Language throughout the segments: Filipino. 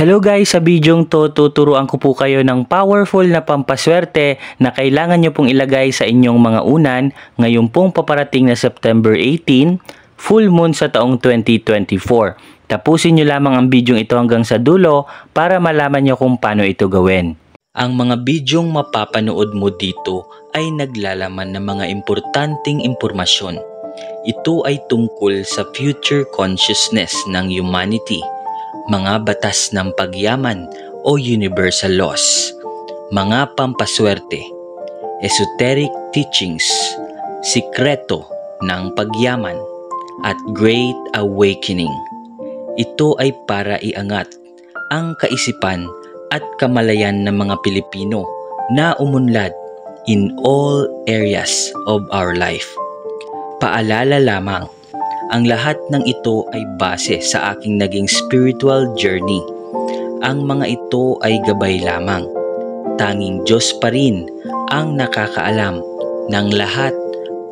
Hello guys, sa bidyong to tuturuan ko po kayo ng powerful na pampaswerte na kailangan nyo pong ilagay sa inyong mga unan ngayon pong paparating na September 18, full moon sa taong 2024. Tapusin nyo lamang ang bidyong ito hanggang sa dulo para malaman nyo kung paano ito gawin. Ang mga bidyong mapapanood mo dito ay naglalaman ng mga importanteng impormasyon. Ito ay tungkol sa future consciousness ng humanity – mga batas ng pagyaman o universal laws, mga pampaswerte, esoteric teachings, sikreto ng pagyaman, at Great Awakening. Ito ay para iangat ang kaisipan at kamalayan ng mga Pilipino na umunlad in all areas of our life. Paalala lamang ang lahat ng ito ay base sa aking naging spiritual journey. Ang mga ito ay gabay lamang. Tanging Diyos pa rin ang nakakaalam ng lahat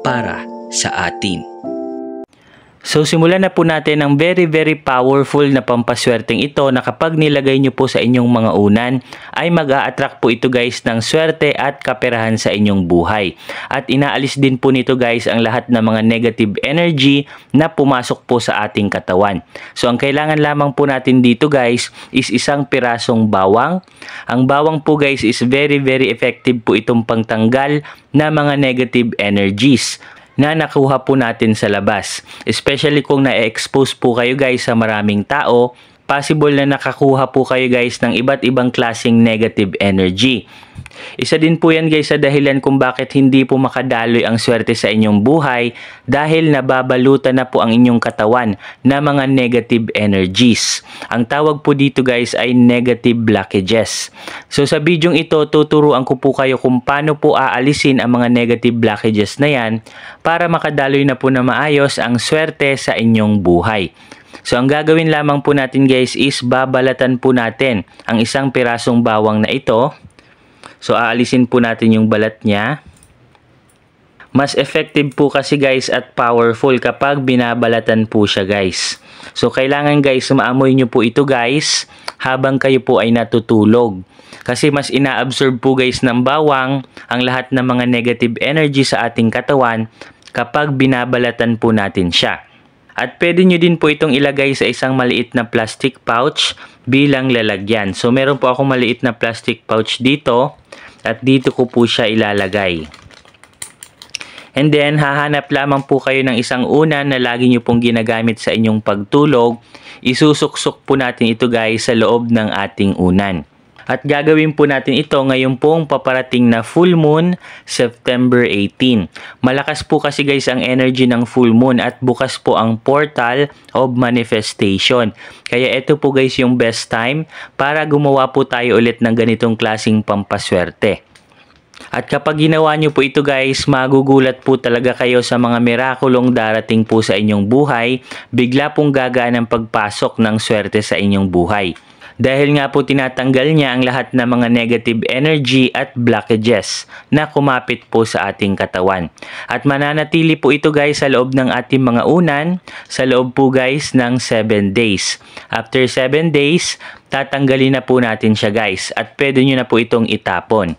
para sa atin. So simulan na po natin ang very very powerful na pampaswerteng ito na kapag nilagay nyo po sa inyong mga unan ay mag a attract po ito guys ng swerte at kaperahan sa inyong buhay. At inaalis din po nito guys ang lahat ng mga negative energy na pumasok po sa ating katawan. So ang kailangan lamang po natin dito guys is isang pirasong bawang. Ang bawang po guys is very very effective po itong pangtanggal na mga negative energies na nakuha po natin sa labas. Especially kung na-expose po kayo guys sa maraming tao possible na nakakuha po kayo guys ng iba't ibang klasing negative energy. Isa din po yan guys sa dahilan kung bakit hindi po makadaloy ang swerte sa inyong buhay dahil nababalutan na po ang inyong katawan na mga negative energies. Ang tawag po dito guys ay negative blockages. So sa bidyong ito tuturuan ko po kayo kung paano po aalisin ang mga negative blockages na yan para makadaloy na po na maayos ang swerte sa inyong buhay. So ang gagawin lamang po natin guys is babalatan po natin ang isang pirasong bawang na ito. So aalisin po natin yung balat niya. Mas effective po kasi guys at powerful kapag binabalatan po siya guys. So kailangan guys maamoy nyo po ito guys habang kayo po ay natutulog. Kasi mas inaabsorb po guys ng bawang ang lahat ng mga negative energy sa ating katawan kapag binabalatan po natin siya. At pwede nyo din po itong ilagay sa isang maliit na plastic pouch bilang lalagyan. So meron po ako maliit na plastic pouch dito at dito ko po siya ilalagay. And then, hahanap lamang po kayo ng isang unan na lagi nyo pong ginagamit sa inyong pagtulog. Isusuksok po natin ito guys sa loob ng ating unan. At gagawin po natin ito ngayon pong paparating na full moon September 18. Malakas po kasi guys ang energy ng full moon at bukas po ang portal of manifestation. Kaya ito po guys yung best time para gumawa po tayo ulit ng ganitong klasing pampaswerte. At kapag ginawa nyo po ito guys, magugulat po talaga kayo sa mga mirakulong darating po sa inyong buhay. Bigla pong gagaan ang pagpasok ng swerte sa inyong buhay dahil nga po tinatanggal niya ang lahat ng mga negative energy at blockages na kumapit po sa ating katawan. At mananatili po ito guys sa loob ng ating mga unan, sa loob po guys ng 7 days. After 7 days, tatanggalin na po natin siya guys at pwede nyo na po itong itapon.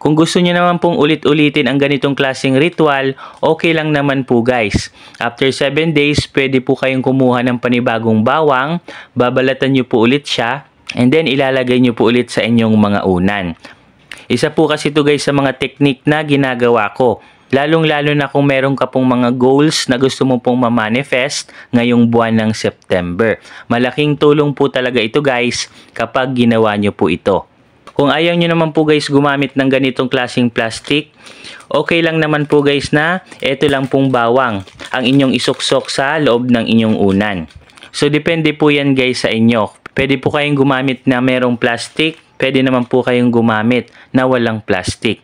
Kung gusto niyo naman pong ulit-ulitin ang ganitong klaseng ritual, okay lang naman po guys. After 7 days, pwede po kayong kumuha ng panibagong bawang, babalatan niyo po ulit siya, and then ilalagay niyo po ulit sa inyong mga unan. Isa po kasi ito guys sa mga technique na ginagawa ko. Lalong-lalo na kung meron ka pong mga goals na gusto mo pong ma-manifest ngayong buwan ng September. Malaking tulong po talaga ito guys kapag ginawa nyo po ito. Kung ayaw nyo naman po guys gumamit ng ganitong klasing plastic, okay lang naman po guys na ito lang pong bawang ang inyong isuksok sa loob ng inyong unan. So depende po yan guys sa inyo. Pwede po kayong gumamit na merong plastic, pwede naman po kayong gumamit na walang plastic.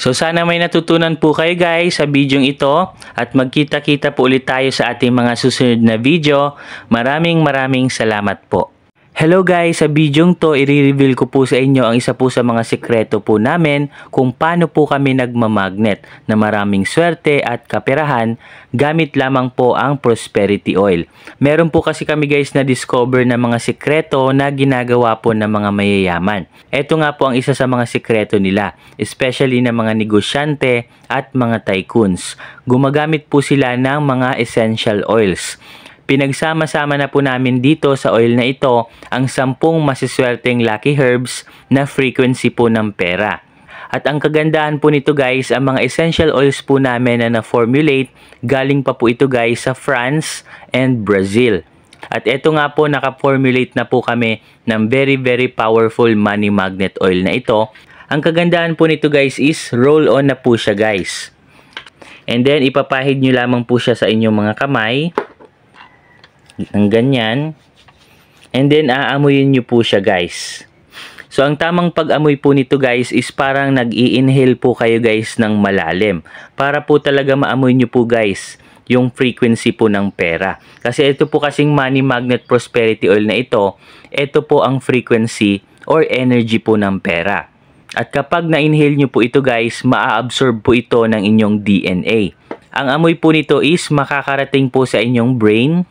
So sana may natutunan po kayo guys sa video ito at magkita-kita po ulit tayo sa ating mga susunod na video. Maraming maraming salamat po. Hello guys, sa bidyong to, i-reveal ko po sa inyo ang isa po sa mga sekreto po namin kung paano po kami nagmamagnet na maraming swerte at kaperahan gamit lamang po ang prosperity oil. Meron po kasi kami guys na discover na mga sekreto na ginagawa po ng mga mayayaman. Ito nga po ang isa sa mga sekreto nila, especially ng mga negosyante at mga tycoons. Gumagamit po sila ng mga essential oils. Pinagsama-sama na po namin dito sa oil na ito ang 10 masiswerteng lucky herbs na frequency po ng pera. At ang kagandahan po nito guys, ang mga essential oils po namin na na-formulate, galing pa po ito guys sa France and Brazil. At eto nga po, naka-formulate na po kami ng very very powerful money magnet oil na ito. Ang kagandahan po nito guys is roll on na po siya guys. And then ipapahid nyo lamang po siya sa inyong mga kamay ng ganyan. And then, aamuyin nyo po siya guys. So, ang tamang pag-amoy po nito guys is parang nag-i-inhale po kayo guys ng malalim. Para po talaga maamoy nyo po guys yung frequency po ng pera. Kasi ito po kasing money magnet prosperity oil na ito, ito po ang frequency or energy po ng pera. At kapag na-inhale nyo po ito guys, maa-absorb po ito ng inyong DNA. Ang amoy po nito is makakarating po sa inyong brain,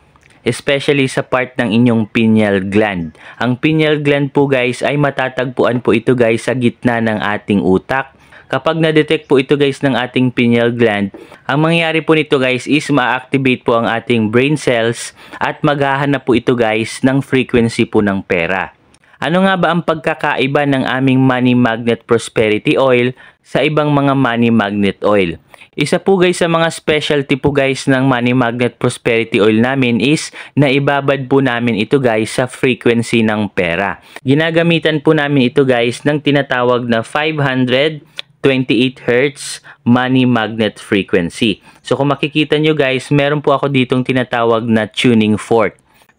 especially sa part ng inyong pineal gland. Ang pineal gland po guys ay matatagpuan po ito guys sa gitna ng ating utak. Kapag na-detect po ito guys ng ating pineal gland, ang mangyayari po nito guys is ma-activate po ang ating brain cells at maghahanap po ito guys ng frequency po ng pera. Ano nga ba ang pagkakaiba ng aming Money Magnet Prosperity Oil sa ibang mga money magnet oil. Isa po guys sa mga specialty po guys ng Money Magnet Prosperity Oil namin is na ibabad po namin ito guys sa frequency ng pera. Ginagamitan po namin ito guys ng tinatawag na 528 28 Hz money magnet frequency. So kung makikita nyo guys, meron po ako ditong tinatawag na tuning fork.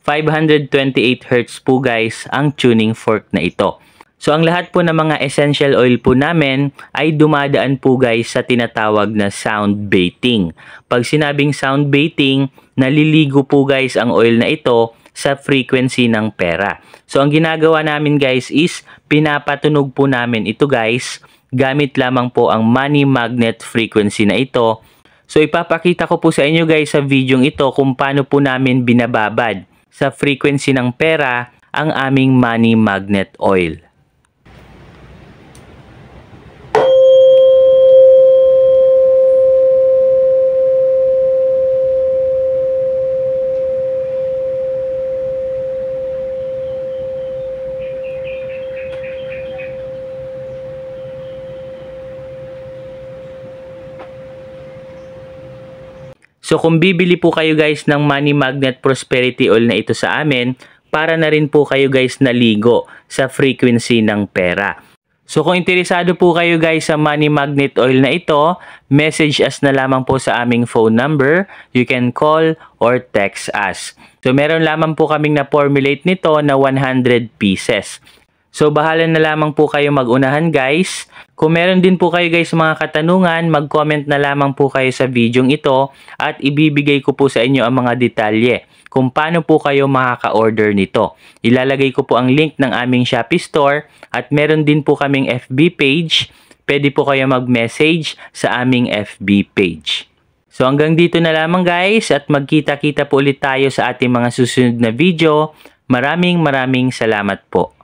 528 Hz po guys ang tuning fork na ito. So ang lahat po ng mga essential oil po namin ay dumadaan po guys sa tinatawag na sound baiting. Pag sinabing sound baiting, naliligo po guys ang oil na ito sa frequency ng pera. So ang ginagawa namin guys is pinapatunog po namin ito guys gamit lamang po ang money magnet frequency na ito. So ipapakita ko po sa inyo guys sa video ito kung paano po namin binababad sa frequency ng pera ang aming money magnet oil. So kung bibili po kayo guys ng Money Magnet Prosperity Oil na ito sa amin, para na rin po kayo guys naligo sa frequency ng pera. So kung interesado po kayo guys sa Money Magnet Oil na ito, message us na lamang po sa aming phone number. You can call or text us. So meron lamang po kaming na-formulate nito na 100 pieces. So bahala na lamang po kayo magunahan guys. Kung meron din po kayo guys mga katanungan, mag-comment na lamang po kayo sa video ito at ibibigay ko po sa inyo ang mga detalye kung paano po kayo makaka-order nito. Ilalagay ko po ang link ng aming Shopee store at meron din po kaming FB page. Pwede po kayo mag-message sa aming FB page. So hanggang dito na lamang guys at magkita-kita po ulit tayo sa ating mga susunod na video. Maraming maraming salamat po.